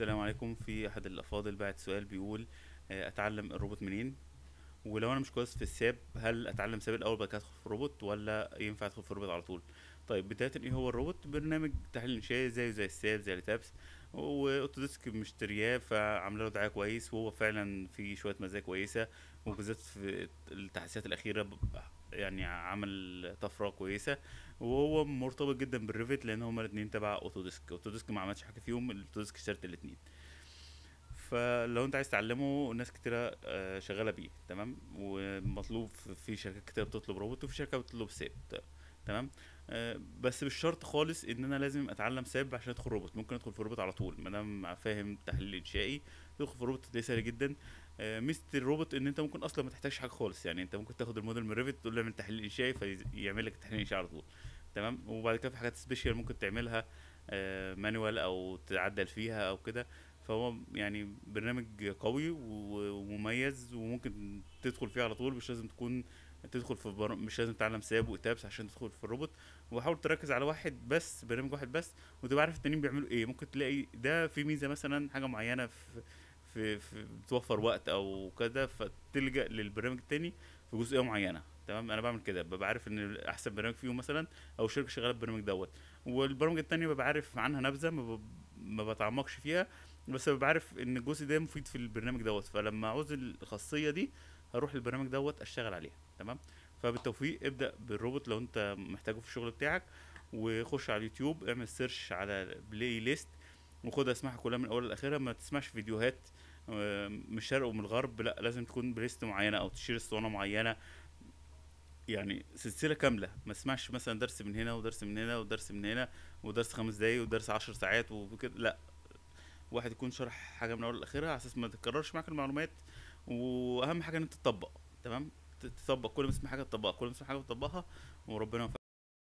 السلام عليكم في احد الافاضل بعت سؤال بيقول آه، اتعلم الروبوت منين ولو انا مش كويس في الساب هل اتعلم ساب الاول بعد كده ادخل في الروبوت ولا ينفع ادخل في الروبوت على طول طيب بدايه ايه هو الروبوت برنامج تحليل انشائي زيه زي الساب زي التابس واوتوديسك مشترياه فعامله له دعايه كويس وهو فعلا في شويه مزايا كويسه وبالذات في التحسينات الاخيره يعني عمل طفره كويسه وهو مرتبط جدا بالريفت لان هما الاثنين تبع اوتوديسك اوتوديسك ما عملش حاجه فيهم اوتوديسك اشترت الاثنين فلو انت عايز تعلمه ناس كتيرة آه، شغالة بيه تمام ومطلوب في شركات كتيرة بتطلب روبوت وفي شركة بتطلب سيت تمام آه، بس مش شرط خالص ان انا لازم اتعلم ساب عشان ادخل روبوت ممكن ادخل في روبوت على طول ما دام فاهم تحليل انشائي تدخل في روبوت ده سهل جدا آه، ميزه الروبوت ان انت ممكن اصلا ما تحتاجش حاجه خالص يعني انت ممكن تاخد الموديل من ريفت تقول له اعمل تحليل انشائي فيعمل لك التحليل الانشائي على طول تمام وبعد كده في حاجات سبيشال ممكن تعملها مانوال آه، او تعدل فيها او كده فهو يعني برنامج قوي ومميز وممكن تدخل فيه على طول مش لازم تكون تدخل في بر... مش لازم تتعلم ساب وتابس عشان تدخل في الروبوت وحاول تركز على واحد بس برنامج واحد بس وتبقى عارف التانيين بيعملوا ايه ممكن تلاقي ده في ميزه مثلا حاجه معينه في في, في بتوفر وقت او كده فتلجا للبرنامج التاني في جزئيه معينه تمام انا بعمل كده ببقى عارف ان احسن برنامج فيهم مثلا او شركه شغاله بالبرنامج دوت والبرامج التانيه ببقى عارف عنها نبذه ما بتعمقش فيها بس ببقى عارف ان الجزء ده مفيد في البرنامج دوت فلما عاوز الخاصيه دي هروح للبرنامج دوت اشتغل عليها تمام فبالتوفيق ابدا بالروبوت لو انت محتاجه في الشغل بتاعك وخش على اليوتيوب اعمل سيرش على بلاي ليست وخدها اسمعها كلها من اولها لاخرها ما تسمعش فيديوهات آه، من الشرق ومن الغرب لا لازم تكون بليست معينه او تشير اسطوانه معينه يعني سلسله كامله ما اسمعش مثلا درس من هنا ودرس من هنا ودرس من هنا ودرس خمس دقايق ودرس عشر ساعات وكده لا واحد يكون شرح حاجه من اول لاخرها على اساس ما تتكررش معاك المعلومات واهم حاجه ان انت تطبق تمام تطبق كل ما تسمع حاجه تطبقها كل ما تسمع حاجه تطبقها وربنا يوفقك